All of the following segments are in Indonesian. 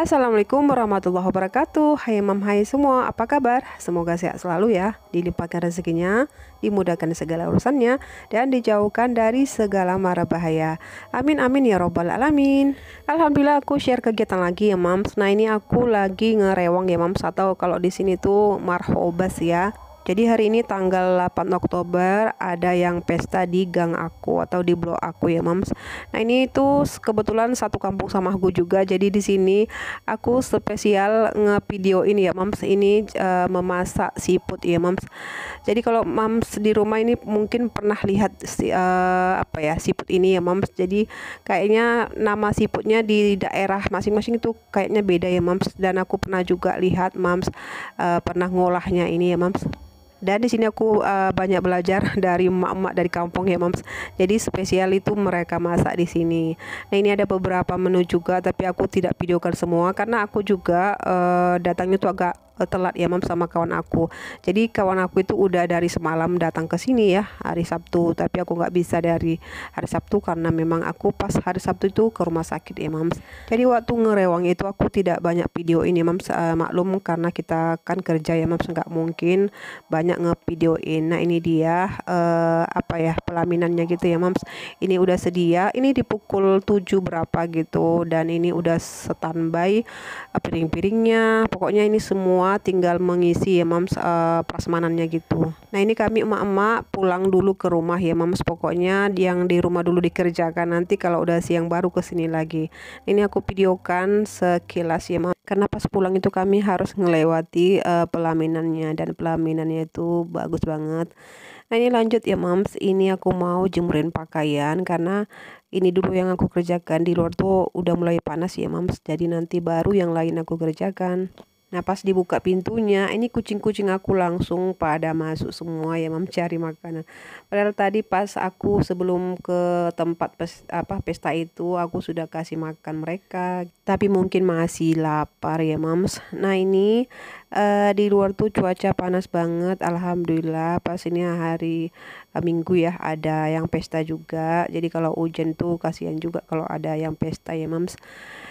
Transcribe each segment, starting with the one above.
Assalamualaikum warahmatullahi wabarakatuh Hai mam hai semua apa kabar Semoga sehat selalu ya Dilimpahkan rezekinya Dimudahkan segala urusannya Dan dijauhkan dari segala mara bahaya Amin amin ya robbal alamin Alhamdulillah aku share kegiatan lagi ya mam. Nah ini aku lagi ngerewang ya mam Atau kalau di sini tuh marhobas ya jadi hari ini tanggal 8 Oktober ada yang pesta di gang aku atau di blok aku ya, Moms. Nah, ini itu kebetulan satu kampung sama aku juga. Jadi di sini aku spesial ngevideo ini ya, Moms. Ini uh, memasak siput ya, Moms. Jadi kalau Moms di rumah ini mungkin pernah lihat si, uh, apa ya, siput ini ya, Moms. Jadi kayaknya nama siputnya di daerah masing-masing itu kayaknya beda ya, Moms. Dan aku pernah juga lihat Moms uh, pernah ngolahnya ini ya, Moms dan di sini aku uh, banyak belajar dari emak-emak dari kampung ya moms jadi spesial itu mereka masak di sini nah ini ada beberapa menu juga tapi aku tidak videokan semua karena aku juga uh, datangnya tuh agak Eh, telat ya mam sama kawan aku jadi kawan aku itu udah dari semalam datang ke sini ya hari Sabtu tapi aku nggak bisa dari hari Sabtu karena memang aku pas hari Sabtu itu ke rumah sakit ya mam jadi waktu ngerewang itu aku tidak banyak video ini mam uh, maklum karena kita kan kerja ya mam nggak mungkin banyak ngevideoin nah ini dia uh, apa ya pelaminannya gitu ya mam ini udah sedia ini dipukul pukul 7 berapa gitu dan ini udah standby piring-piringnya pokoknya ini semua tinggal mengisi ya mams uh, prasmanannya gitu nah ini kami emak-emak pulang dulu ke rumah ya mams pokoknya yang di rumah dulu dikerjakan nanti kalau udah siang baru ke sini lagi ini aku videokan sekilas ya mams karena pas pulang itu kami harus ngelewati uh, pelaminannya dan pelaminannya itu bagus banget nah ini lanjut ya mams ini aku mau jemurin pakaian karena ini dulu yang aku kerjakan di luar tuh udah mulai panas ya mams jadi nanti baru yang lain aku kerjakan Nah pas dibuka pintunya, ini kucing-kucing aku langsung pada masuk semua ya mencari makanan. Padahal tadi pas aku sebelum ke tempat pes, apa pesta itu aku sudah kasih makan mereka, tapi mungkin masih lapar ya mams. Nah ini uh, di luar tuh cuaca panas banget alhamdulillah pas ini hari uh, minggu ya ada yang pesta juga jadi kalau hujan tuh kasihan juga kalau ada yang pesta ya mams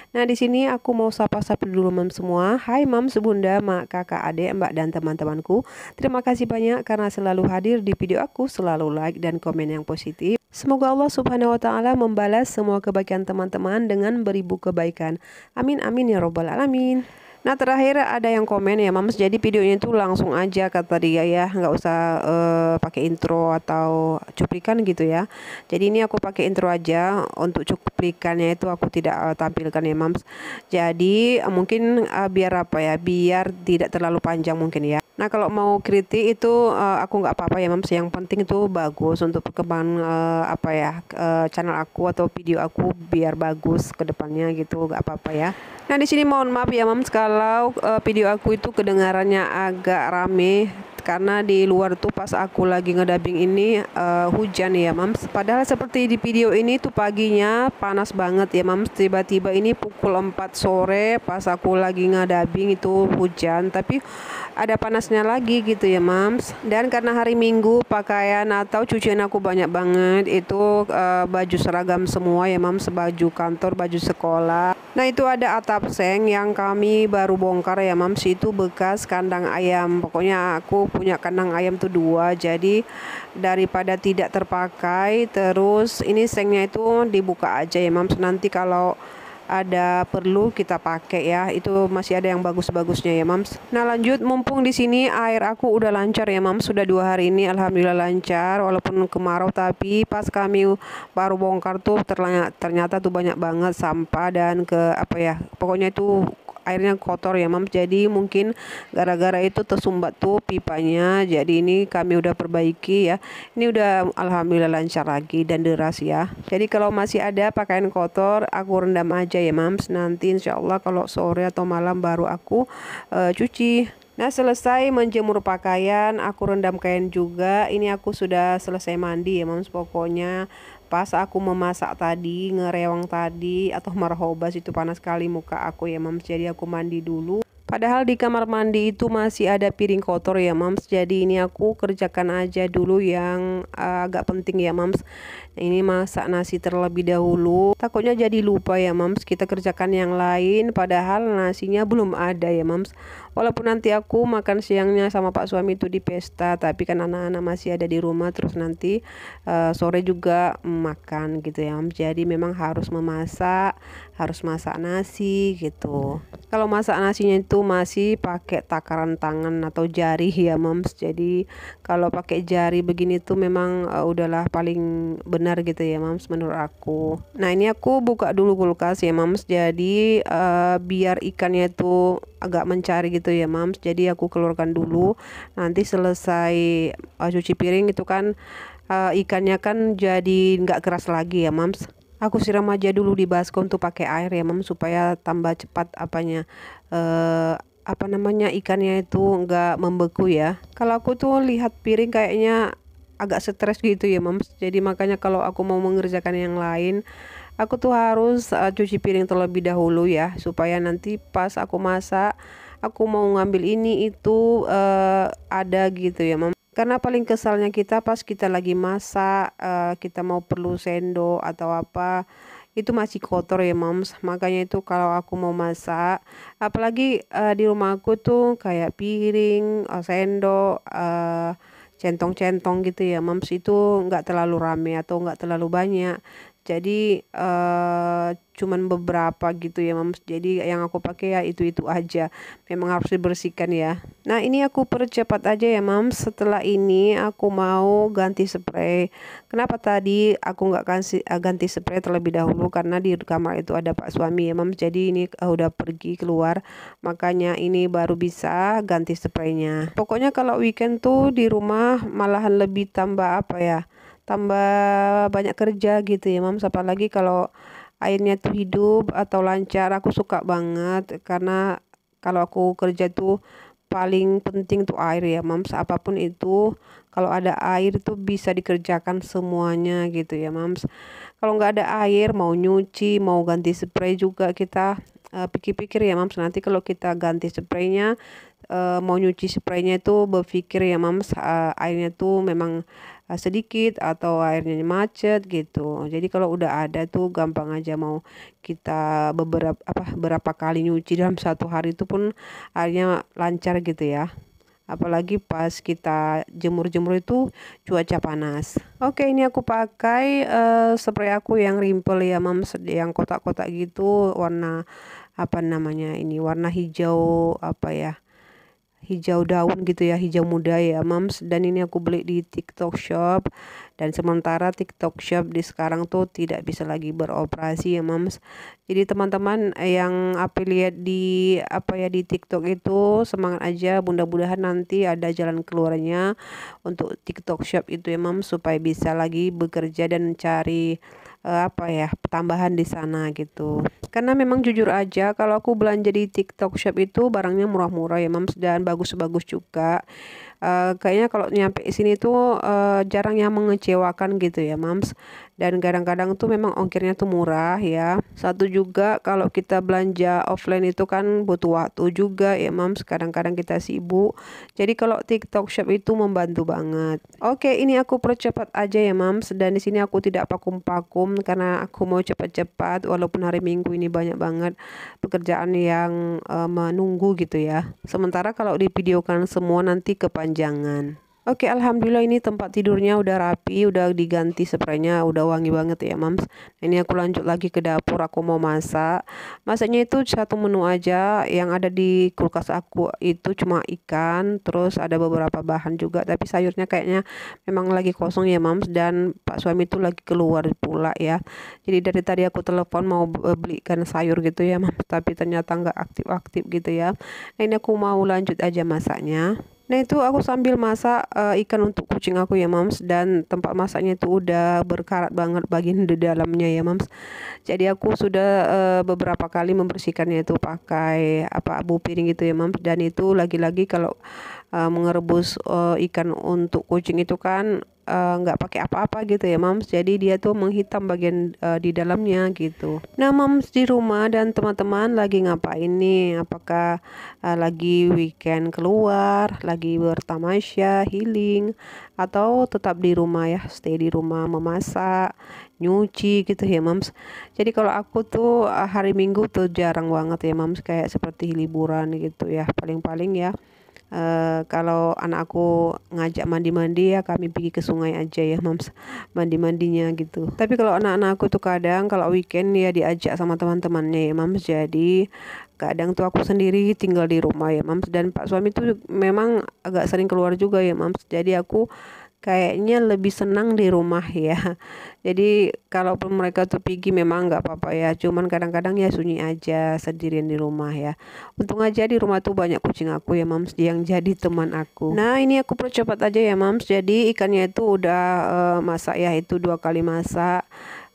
nah di sini aku mau sapa-sapa dulu mams semua hai mams bunda mak kakak adik mbak dan teman-temanku terima kasih banyak karena selalu hadir di video aku selalu like dan komen yang positif Semoga Allah Subhanahu wa taala membalas semua kebaikan teman-teman dengan beribu kebaikan. Amin amin ya robbal alamin. Nah terakhir ada yang komen ya Mams jadi videonya itu langsung aja kata dia ya nggak usah uh, pakai intro atau cuplikan gitu ya. Jadi ini aku pakai intro aja untuk cuplikannya itu aku tidak uh, tampilkan ya Mams. Jadi uh, mungkin uh, biar apa ya biar tidak terlalu panjang mungkin ya. Nah kalau mau kritik itu uh, aku nggak apa-apa ya Mams. Yang penting itu bagus untuk perkembangan uh, apa ya uh, channel aku atau video aku biar bagus kedepannya gitu nggak apa-apa ya. Nah di sini mohon maaf ya Mams kalau kalau uh, video aku itu kedengarannya agak rame karena di luar tuh pas aku lagi ngedabing ini uh, hujan ya mams padahal seperti di video ini tuh paginya panas banget ya mams tiba-tiba ini pukul 4 sore pas aku lagi ngedabing itu hujan tapi ada panasnya lagi gitu ya mams dan karena hari minggu pakaian atau cucian aku banyak banget itu uh, baju seragam semua ya mams baju kantor baju sekolah nah itu ada atap seng yang kami baru bongkar ya mams itu bekas kandang ayam pokoknya aku punya kandang ayam tuh dua jadi daripada tidak terpakai terus ini sengnya itu dibuka aja ya mams nanti kalau ada perlu kita pakai ya. Itu masih ada yang bagus-bagusnya ya, Mams. Nah, lanjut mumpung di sini air aku udah lancar ya, Mams. Sudah dua hari ini alhamdulillah lancar walaupun kemarau tapi pas kami baru bongkar tuh ternyata, ternyata tuh banyak banget sampah dan ke apa ya. Pokoknya itu airnya kotor ya mam jadi mungkin gara-gara itu tersumbat tuh pipanya jadi ini kami udah perbaiki ya ini udah alhamdulillah lancar lagi dan deras ya jadi kalau masih ada pakaian kotor aku rendam aja ya mam nanti insya kalau sore atau malam baru aku uh, cuci Nah selesai menjemur pakaian aku rendam kain juga ini aku sudah selesai mandi ya mams pokoknya pas aku memasak tadi ngerewang tadi atau merhobas itu panas sekali muka aku ya mams jadi aku mandi dulu Padahal di kamar mandi itu masih ada piring kotor ya mams Jadi ini aku kerjakan aja dulu yang uh, agak penting ya mams Ini masak nasi terlebih dahulu Takutnya jadi lupa ya mams Kita kerjakan yang lain padahal nasinya belum ada ya mams Walaupun nanti aku makan siangnya sama pak suami itu di pesta, tapi kan anak-anak masih ada di rumah terus nanti uh, sore juga makan gitu ya. Jadi memang harus memasak, harus masak nasi gitu. Kalau masak nasinya itu masih pakai takaran tangan atau jari ya, Moms. Jadi kalau pakai jari begini tuh memang uh, udahlah paling benar gitu ya, Moms menurut aku. Nah, ini aku buka dulu kulkas ya, Moms. Jadi uh, biar ikannya itu agak mencari gitu ya mams jadi aku keluarkan dulu nanti selesai uh, cuci piring itu kan uh, ikannya kan jadi nggak keras lagi ya mams aku siram aja dulu di baskom tuh pakai air ya mams supaya tambah cepat apanya uh, apa namanya ikannya itu nggak membeku ya kalau aku tuh lihat piring kayaknya agak stres gitu ya mams jadi makanya kalau aku mau mengerjakan yang lain aku tuh harus uh, cuci piring terlebih dahulu ya supaya nanti pas aku masak aku mau ngambil ini itu uh, ada gitu ya mama karena paling kesalnya kita pas kita lagi masak uh, kita mau perlu sendok atau apa itu masih kotor ya moms makanya itu kalau aku mau masak apalagi uh, di rumah aku tuh kayak piring uh, sendok uh, centong-centong gitu ya moms itu nggak terlalu rame atau nggak terlalu banyak jadi uh, cuman beberapa gitu ya mams jadi yang aku pakai ya itu itu aja memang harus dibersihkan ya nah ini aku percepat aja ya mams setelah ini aku mau ganti spray kenapa tadi aku nggak kasih eh, ganti spray terlebih dahulu karena di kamar itu ada pak suami ya mams jadi ini uh, udah pergi keluar makanya ini baru bisa ganti spraynya pokoknya kalau weekend tuh di rumah malahan lebih tambah apa ya tambah banyak kerja gitu ya Mams apalagi kalau airnya tuh hidup atau lancar aku suka banget karena kalau aku kerja tuh paling penting tuh air ya Mams apapun itu kalau ada air tuh bisa dikerjakan semuanya gitu ya Mams kalau nggak ada air mau nyuci mau ganti spray juga kita eh, pikir-pikir uh, ya Mams nanti kalau kita ganti spraynya uh, mau nyuci spraynya itu berpikir ya mams uh, eh, airnya tuh memang uh, sedikit atau airnya macet gitu jadi kalau udah ada tuh gampang aja mau kita beberapa apa berapa kali nyuci dalam satu hari itu pun airnya lancar gitu ya apalagi pas kita jemur-jemur itu cuaca panas. Oke, ini aku pakai uh, spray aku yang rimpel ya, mams yang kotak-kotak gitu warna apa namanya ini warna hijau apa ya? hijau daun gitu ya hijau muda ya mams dan ini aku beli di tiktok shop dan sementara tiktok shop di sekarang tuh tidak bisa lagi beroperasi ya mams jadi teman-teman yang lihat di apa ya di tiktok itu semangat aja mudah-mudahan nanti ada jalan keluarnya untuk tiktok shop itu ya mams supaya bisa lagi bekerja dan cari uh, apa ya tambahan di sana gitu karena memang jujur aja kalau aku belanja di TikTok Shop itu barangnya murah-murah ya mams dan bagus-bagus juga uh, kayaknya kalau nyampe sini tuh uh, jarang yang mengecewakan gitu ya mams dan kadang-kadang tuh memang ongkirnya tuh murah ya satu juga kalau kita belanja offline itu kan butuh waktu juga ya mams kadang-kadang kita sibuk jadi kalau TikTok Shop itu membantu banget oke ini aku percepat aja ya mams dan di sini aku tidak pakum-pakum karena aku mau cepat-cepat walaupun hari Minggu ini banyak banget pekerjaan yang uh, menunggu gitu ya sementara kalau di dipidiokan semua nanti kepanjang kepanjangan. Oke, alhamdulillah ini tempat tidurnya udah rapi, udah diganti spraynya, udah wangi banget ya, Mams. Nah, ini aku lanjut lagi ke dapur, aku mau masak. Masaknya itu satu menu aja, yang ada di kulkas aku itu cuma ikan, terus ada beberapa bahan juga, tapi sayurnya kayaknya memang lagi kosong ya, Mams, dan Pak suami itu lagi keluar pula ya. Jadi dari tadi aku telepon mau eh, belikan sayur gitu ya, Mams, tapi ternyata nggak aktif-aktif gitu ya. Nah, ini aku mau lanjut aja masaknya. Nah itu aku sambil masak uh, ikan untuk kucing aku ya mams dan tempat masaknya itu udah berkarat banget bagian di dalamnya ya mams. Jadi aku sudah uh, beberapa kali membersihkannya itu pakai apa abu piring gitu ya mams dan itu lagi-lagi kalau uh, mengerebus uh, ikan untuk kucing itu kan eh, nggak uh, pakai apa-apa gitu ya mams jadi dia tuh menghitam bagian uh, di dalamnya gitu nah mams di rumah dan teman-teman lagi ngapain nih apakah uh, lagi weekend keluar lagi bertamasya healing atau tetap di rumah ya stay di rumah memasak nyuci gitu ya mams jadi kalau aku tuh uh, hari minggu tuh jarang banget ya mams kayak seperti liburan gitu ya paling-paling ya e, kalau anak aku ngajak mandi-mandi ya kami pergi ke sungai aja ya mams mandi-mandinya gitu tapi kalau anak-anak aku tuh kadang kalau weekend ya diajak sama teman-temannya ya mams jadi kadang tuh aku sendiri tinggal di rumah ya mams dan pak suami tuh memang agak sering keluar juga ya mams jadi aku kayaknya lebih senang di rumah ya jadi kalaupun mereka tuh pergi memang nggak apa-apa ya cuman kadang-kadang ya sunyi aja sendirian di rumah ya untung aja di rumah tuh banyak kucing aku ya mams yang jadi teman aku nah ini aku percepat aja ya mams jadi ikannya itu udah uh, masak ya itu dua kali masak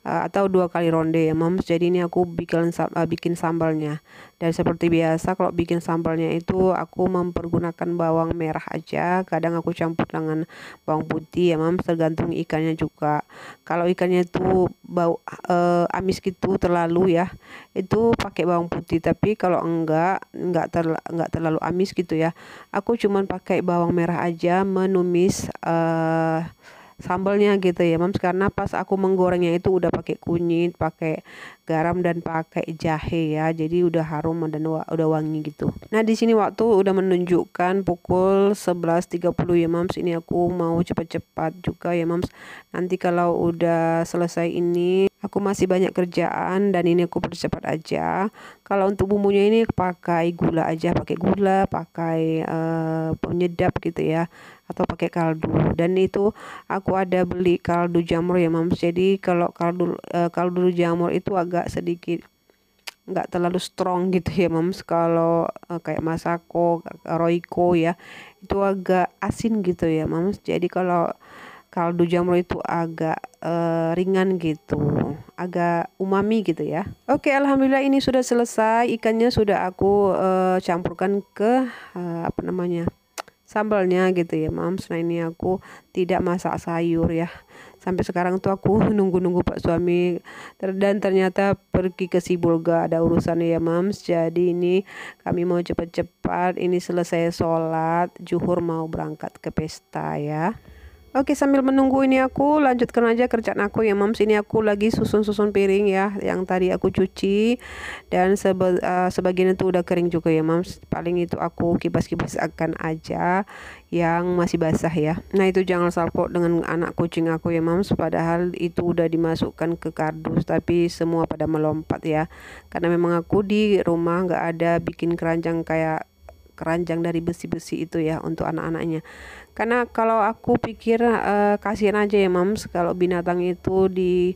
Eh, atau dua kali ronde ya moms jadi ini aku bikin uh, bikin sambalnya dan seperti biasa kalau bikin sambalnya itu aku mempergunakan bawang merah aja kadang aku campur dengan bawang putih ya moms tergantung ikannya juga kalau ikannya itu bau uh, amis gitu terlalu ya itu pakai bawang putih tapi kalau enggak enggak terla enggak terlalu amis gitu ya aku cuman pakai bawang merah aja menumis uh, sambalnya gitu ya mams karena pas aku menggorengnya itu udah pakai kunyit pakai garam dan pakai jahe ya jadi udah harum dan wa udah wangi gitu nah di sini waktu udah menunjukkan pukul 11.30 ya mams ini aku mau cepat-cepat juga ya mams nanti kalau udah selesai ini Aku masih banyak kerjaan dan ini aku percepat aja. Kalau untuk bumbunya ini pakai gula aja, pakai gula, pakai uh, penyedap gitu ya atau pakai kaldu. Dan itu aku ada beli kaldu jamur ya, Mams. Jadi kalau kaldu uh, kaldu jamur itu agak sedikit nggak terlalu strong gitu ya mams kalau uh, kayak masako roiko ya itu agak asin gitu ya mams jadi kalau kaldu jamur itu agak uh, ringan gitu agak umami gitu ya Oke Alhamdulillah ini sudah selesai ikannya sudah aku uh, campurkan ke uh, apa namanya sambalnya gitu ya mams nah ini aku tidak masak sayur ya sampai sekarang tuh aku nunggu-nunggu pak suami dan ternyata pergi ke Sibulga ada urusan ya mams jadi ini kami mau cepat-cepat ini selesai sholat juhur mau berangkat ke pesta ya Oke sambil menunggu ini aku lanjutkan aja kerjaan aku ya mams ini aku lagi susun-susun piring ya yang tadi aku cuci dan sebe uh, sebagian itu udah kering juga ya mams paling itu aku kipas kibas akan aja yang masih basah ya nah itu jangan salpok dengan anak kucing aku ya mams padahal itu udah dimasukkan ke kardus tapi semua pada melompat ya karena memang aku di rumah nggak ada bikin keranjang kayak keranjang dari besi-besi itu ya untuk anak-anaknya karena kalau aku pikir uh, kasihan aja ya mams kalau binatang itu di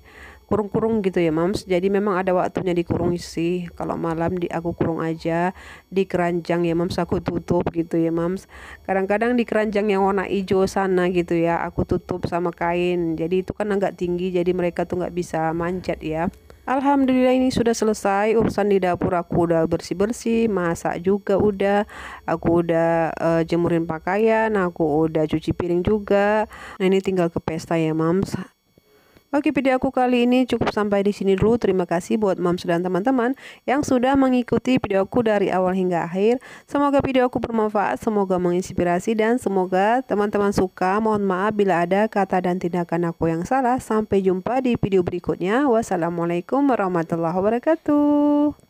kurung-kurung gitu ya mams jadi memang ada waktunya dikurung sih kalau malam di aku kurung aja di keranjang ya mams aku tutup gitu ya mams kadang-kadang di keranjang yang warna hijau sana gitu ya aku tutup sama kain jadi itu kan agak tinggi jadi mereka tuh nggak bisa manjat ya Alhamdulillah ini sudah selesai urusan di dapur aku udah bersih-bersih masak juga udah aku udah uh, jemurin pakaian aku udah cuci piring juga nah, ini tinggal ke pesta ya mams Oke video aku kali ini cukup sampai di sini dulu. Terima kasih buat Mams dan teman-teman yang sudah mengikuti video aku dari awal hingga akhir. Semoga video aku bermanfaat, semoga menginspirasi dan semoga teman-teman suka. Mohon maaf bila ada kata dan tindakan aku yang salah. Sampai jumpa di video berikutnya. Wassalamualaikum warahmatullahi wabarakatuh.